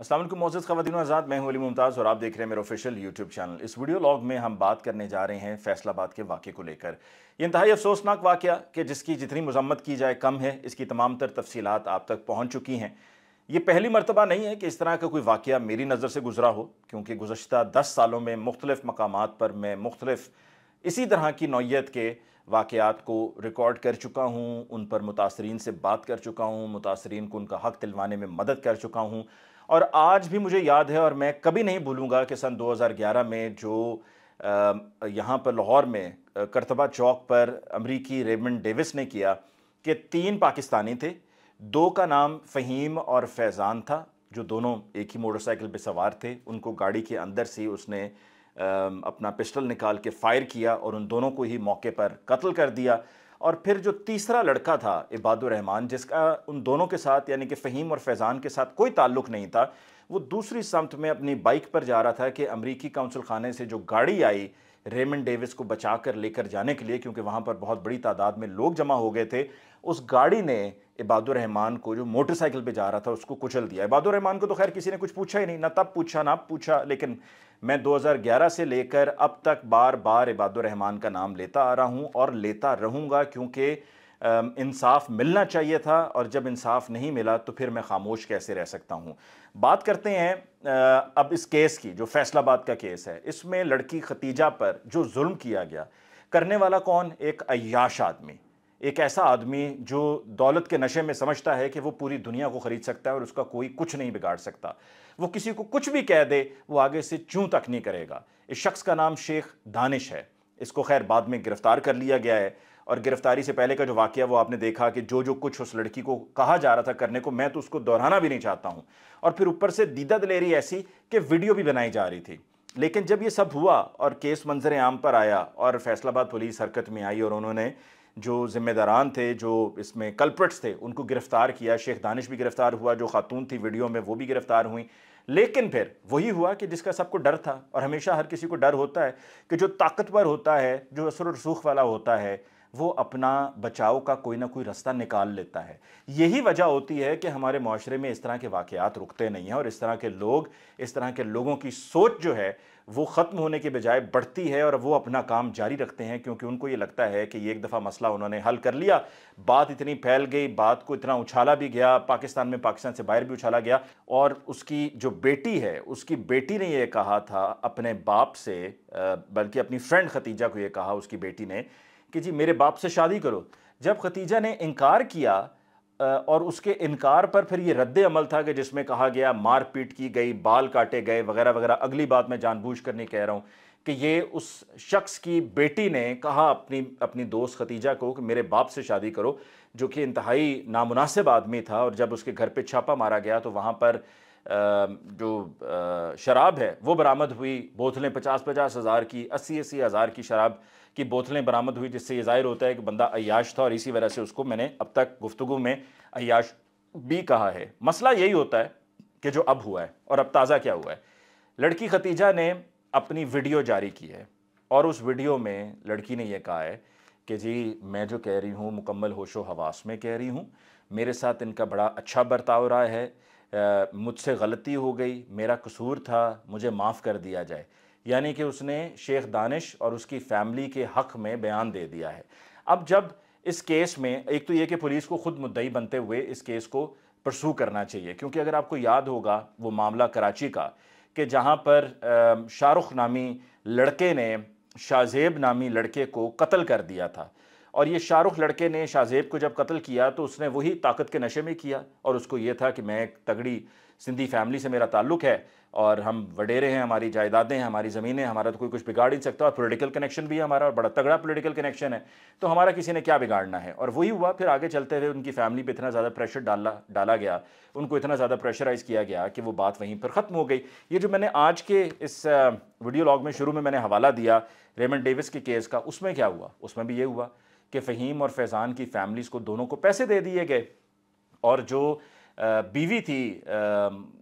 असल मोज़ खवतिन आज़ाद मैं हूँ अली मुमताज़ और आप देख रहे हैं मेरे ऑफिशियल यूट्यूब चैनल इस वीडियो लॉग में हम बात करने जा रहे हैं फैसलाबाद के वाक़े को लेकर ये इंतहाई अफसोसनाक वाक़ कि जिसकी जितनी मजम्मत की जाए कम है इसकी तमाम तर तफसीत आप तक पहुँच चुकी हैं ये पहली मरतबा नहीं है कि इस तरह का कोई वाक़ मेरी नज़र से गुजरा हो क्योंकि गुजशत दस सालों में मुख्तलिफ मकाम पर मैं मुख्तलिफ इसी तरह की नौीयत के वाक़ात को रिकॉर्ड कर चुका हूँ उन पर मुतासरीन से बात कर चुका हूँ मुतासरीन को उनका हक़ दिलवाने में मदद कर चुका हूँ और आज भी मुझे याद है और मैं कभी नहीं भूलूंगा कि सन 2011 में जो यहाँ पर लाहौर में करतबा चौक पर अमरीकी रेमंड डेविस ने किया कि तीन पाकिस्तानी थे दो का नाम फ़हीम और फैज़ान था जो दोनों एक ही मोटरसाइकिल पर सवार थे उनको गाड़ी के अंदर से उसने अपना पिस्टल निकाल के फ़ायर किया और उन दोनों को ही मौके पर कत्ल कर दिया और फिर जो तीसरा लड़का था इबादुर रहमान जिसका उन दोनों के साथ यानी कि फ़हीम और फैज़ान के साथ कोई ताल्लुक नहीं था वो दूसरी समत में अपनी बाइक पर जा रहा था कि अमरीकी कौंसल खाने से जो गाड़ी आई रेमन डेविस को बचा कर लेकर जाने के लिए क्योंकि वहाँ पर बहुत बड़ी तादाद में लोग जमा हो गए थे उस गाड़ी ने इबादुररहमान को जो मोटरसाइकिल पे जा रहा था उसको कुचल दिया इबादुररहमान को तो खैर किसी ने कुछ पूछा ही नहीं ना तब पूछा ना पूछा लेकिन मैं 2011 से लेकर अब तक बार बार इबादुररहमान का नाम लेता आ रहा हूँ और लेता रहूँगा क्योंकि इंसाफ मिलना चाहिए था और जब इंसाफ नहीं मिला तो फिर मैं खामोश कैसे रह सकता हूँ बात करते हैं अब इस केस की जो फैसलाबाद का केस है इसमें लड़की खतीजा पर जो जुल्म किया गया करने वाला कौन एक अयाश आदमी एक ऐसा आदमी जो दौलत के नशे में समझता है कि वो पूरी दुनिया को ख़रीद सकता है और उसका कोई कुछ नहीं बिगाड़ सकता वो किसी को कुछ भी कह दे वो आगे से चूँ तक नहीं करेगा इस शख्स का नाम शेख दानिश है इसको खैर बाद में गिरफ्तार कर लिया गया है और गिरफ्तारी से पहले का जो वाक्य वो आपने देखा कि जो जो कुछ उस लड़की को कहा जा रहा था करने को मैं तो उसको दोहराना भी नहीं चाहता हूँ और फिर ऊपर से दीदा दलेरी ऐसी कि वीडियो भी बनाई जा रही थी लेकिन जब ये सब हुआ और केस मंजर आम पर आया और फैसलाबाद पुलिस हरकत में आई और उन्होंने जो जिम्मेदारान थे जो इसमें कल्प्रट्स थे उनको गिरफ़्तार किया शेख दानिश भी गिरफ़्तार हुआ जो खातून थी वीडियो में वो भी गिरफ़्तार हुई लेकिन फिर वही हुआ कि जिसका सबको डर था और हमेशा हर किसी को डर होता है कि जो ताकतवर होता है जो असर रसूख वाला होता है वो अपना बचाव का कोई ना कोई रास्ता निकाल लेता है यही वजह होती है कि हमारे माशरे में इस तरह के वाकयात रुकते नहीं हैं और इस तरह के लोग इस तरह के लोगों की सोच जो है वो ख़त्म होने के बजाय बढ़ती है और वो अपना काम जारी रखते हैं क्योंकि उनको ये लगता है कि एक दफ़ा मसला उन्होंने हल कर लिया बात इतनी फैल गई बात को इतना उछाला भी गया पाकिस्तान में पाकिस्तान से बाहर भी उछाला गया और उसकी जो बेटी है उसकी बेटी ने ये कहा था अपने बाप से बल्कि अपनी फ्रेंड खतीजा को ये कहा उसकी बेटी ने कि जी मेरे बाप से शादी करो जब खतीजा ने इनकार किया और उसके इनकार पर फिर ये रद्द अमल था कि जिसमें कहा गया मारपीट की गई बाल काटे गए वगैरह वगैरह अगली बात मैं जानबूझ कर नहीं कह रहा हूँ कि ये उस शख्स की बेटी ने कहा अपनी अपनी दोस्त खतीजा को कि मेरे बाप से शादी करो जो कि इंतहाई नामनासिब आदमी था और जब उसके घर पे छापा मारा गया तो वहाँ पर जो शराब है वो बरामद हुई बोतलें पचास पचास हज़ार की अस्सी अस्सी हज़ार की शराब की बोतलें बरामद हुई जिससे ये ज़ाहिर होता है कि बंदा अयाश था और इसी वजह से उसको मैंने अब तक गुफ्तु में अयाश भी कहा है मसला यही होता है कि जो अब हुआ है और अब ताज़ा क्या हुआ है लड़की खतीजा ने अपनी वीडियो जारी की है और उस वीडियो में लड़की ने यह कहा है कि जी मैं जो कह रही हूँ मुकम्मल होशो हवास में कह रही हूँ मेरे साथ इनका बड़ा अच्छा बर्ताव रहा है मुझसे गलती हो गई मेरा कसूर था मुझे माफ़ कर दिया जाए यानी कि उसने शेख दानिश और उसकी फैमिली के हक़ में बयान दे दिया है अब जब इस केस में एक तो ये कि पुलिस को ख़ुद मुद्दई बनते हुए इस केस को परसू करना चाहिए क्योंकि अगर आपको याद होगा वो मामला कराची का कि जहाँ पर शाहरुख नामी लड़के ने शाहजेब नामी लड़के को कत्ल कर दिया था और ये शाहरुख लड़के ने शाहजेब को जब कत्ल किया तो उसने वही ताकत के नशे में किया और उसको ये था कि मैं एक तगड़ी सिंधी फैमिली से मेरा ताल्लुक है और हम वडेरे हैं हमारी जायदादें हैं हमारी ज़मीनें हमारा तो कोई कुछ बिगाड़ ही नहीं सकता और पोलिटिकल कनेक्शन भी है हमारा और बड़ा तगड़ा पोलिटिकल कनेक्शन है तो हमारा किसी ने क्या बिगाड़ना है और वही हुआ फिर आगे चलते हुए उनकी फैमिली पर इतना ज़्यादा प्रेशर डाला डाला गया उनको इतना ज़्यादा प्रेशराइज किया गया कि वो बात वहीं पर ख़त्म हो गई ये जो मैंने आज के इस वीडियो uh, लॉग में शुरू में मैंने हवाला दिया रेमन डेविस के केस का उसमें क्या हुआ उसमें भी ये हुआ कि फ़हीम और फैज़ान की फैमिलीज़ को दोनों को पैसे दे दिए गए और जो बीवी थी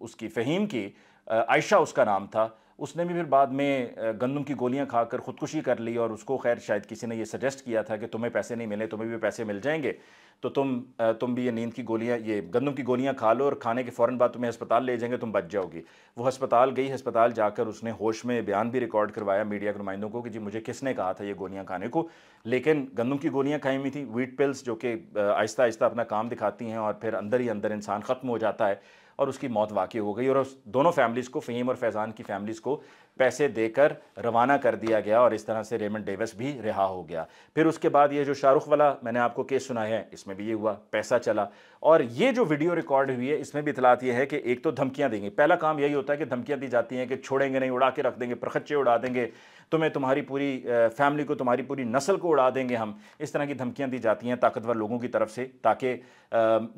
उसकी फ़हीम की आयशा उसका नाम था उसने भी फिर बाद में गंदम की गोलियां खाकर ख़ुदकुशी कर ली और उसको खैर शायद किसी ने ये सजेस्ट किया था कि तुम्हें पैसे नहीं मिले तुम्हें भी पैसे मिल जाएंगे तो तुम तुम भी ये नींद की गोलियां ये गंदम की गोलियां खा लो और खाने के फ़ौर बाद तुम्हें अस्पताल ले जाएंगे तुम बच जाओगी वो अस्पताल गई अस्पताल जाकर उसने होश में बयान भी रिकॉर्ड करवाया मीडिया के नुमाइंदों को कि जी मुझे किसने कहा था ये गोलियाँ खाने को लेकिन गंदम की गोलियाँ खाई हुई थी वीट पिल्स जो कि आहिस्ता आहिस्ता अपना काम दिखाती हैं और फिर अंदर ही अंदर इंसान ख़त्म हो जाता है और उसकी मौत वाकई हो गई और दोनों फैमिलीज़ को फ़हीम और फैज़ान की फैमिलीज़ को पैसे देकर रवाना कर दिया गया और इस तरह से रेमंड डेविस भी रिहा हो गया फिर उसके बाद ये जो शाहरुख वाला मैंने आपको केस सुना है इसमें भी ये हुआ पैसा चला और ये जो वीडियो रिकॉर्ड हुई है इसमें भी इतलात ये है कि एक तो धमकियाँ देंगे पहला काम यही होता है कि धमकियाँ दी जाती हैं कि छोड़ेंगे नहीं उड़ा के रख देंगे प्रखच्चे उड़ा देंगे तुम्हें तुम्हारी पूरी फैमिली को तुम्हारी पूरी नस्ल को उड़ा देंगे हम इस तरह की धमकियाँ दी जाती हैं ताकतवर लोगों की तरफ से ताकि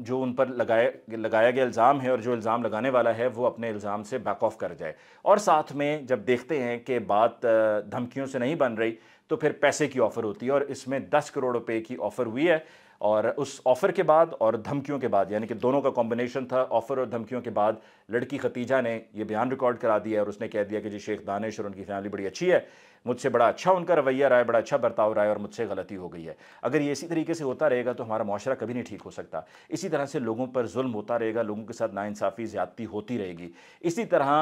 जो उन पर लगाया लगाया गया इल्ज़ाम है और जो इल्ज़ाम लगाने वाला है वो अपने इल्ज़ाम से बैक ऑफ कर जाए और साथ में जब देखते हैं कि बात धमकियों से नहीं बन रही तो फिर पैसे की ऑफ़र होती है और इसमें दस करोड़ रुपए की ऑफ़र हुई है और उस ऑफ़र के बाद और धमकियों के बाद यानी कि दोनों का कॉम्बिनेशन था ऑफ़र और धमकियों के बाद लड़की खतीजा ने यह बयान रिकॉर्ड करा दिया और उसने कह दिया कि जी शेख दानिश और उनकी फैमिली बड़ी अच्छी है मुझसे बड़ा अच्छा उनका रवैया रहा है बड़ा अच्छा बर्ताव रहा है और मुझसे गलती हो गई है अगर ये इसी तरीके से होता रहेगा तो हमारा माशरा कभी नहीं ठीक हो सकता इसी तरह से लोगों पर जुल्म होता रहेगा लोगों के साथ नाानसाफ़ी ज़्यादती होती रहेगी इसी तरह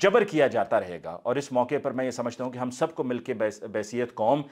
जबर किया जाता रहेगा और इस मौके पर मैं ये समझता हूँ कि हम सबको मिल के बैसीत कौम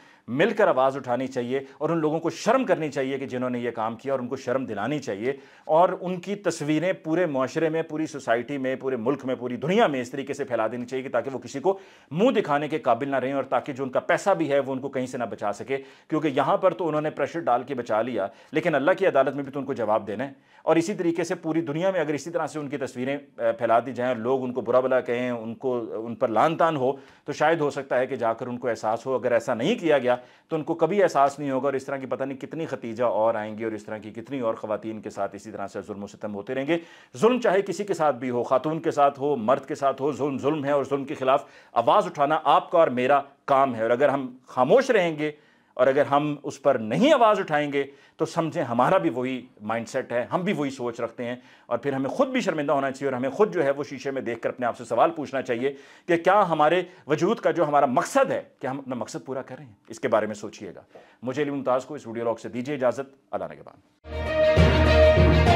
मिलकर आवाज़ उठानी चाहिए और उन लोगों को शर्म करनी चाहिए कि जिन्होंने ये काम किया और उनको शर्म दिलानी चाहिए और उनकी तस्वीरें पूरे माशरे में पूरी सोसाइटी में पूरे मुल्क में पूरी दुनिया में इस तरीके से फैला देनी चाहिए ताकि वो किसी को मुँह दिखाने के काबिल ना रहे रही हैं और ताकि जो उनका पैसा भी है वो उनको कहीं से ना बचा सके क्योंकि यहाँ पर तो उन्होंने प्रेशर डाल के बचा लिया लेकिन अल्लाह की अदालत में भी तो उनको जवाब देना है और इसी तरीके से पूरी दुनिया में अगर इसी तरह से उनकी तस्वीरें फैला दी जाएँ लोग उनको बुरा भला कहें उनको उन पर लान तान हो तो शायद हो सकता है कि जाकर उनको एहसास हो अगर ऐसा नहीं किया गया तो उनको कभी एहसास नहीं होगा और इस तरह की पता नहीं कितनी खतीजा और आएंगी और इस तरह की कितनी और ख़वान के साथ इसी तरह से जुल्म सितम होते रहेंगे जुल्म चाहे किसी के साथ भी हो खातून के साथ हो मर्द के साथ हो जुल्म जुल्म है और जुल्म के खिलाफ आवाज़ उठाना आपका और मेरा काम है और अगर हम खामोश रहेंगे और अगर हम उस पर नहीं आवाज़ उठाएंगे तो समझें हमारा भी वही माइंडसेट है हम भी वही सोच रखते हैं और फिर हमें खुद भी शर्मिंदा होना चाहिए और हमें खुद जो है वो शीशे में देखकर अपने आप से सवाल पूछना चाहिए कि क्या हमारे वजूद का जो हमारा मकसद है क्या हम अपना मकसद पूरा कर रहे हैं इसके बारे में सोचिएगा मुझे मुमताज़ को इस वीडियो लॉग से दीजिए इजाज़त अल्लाह के बाद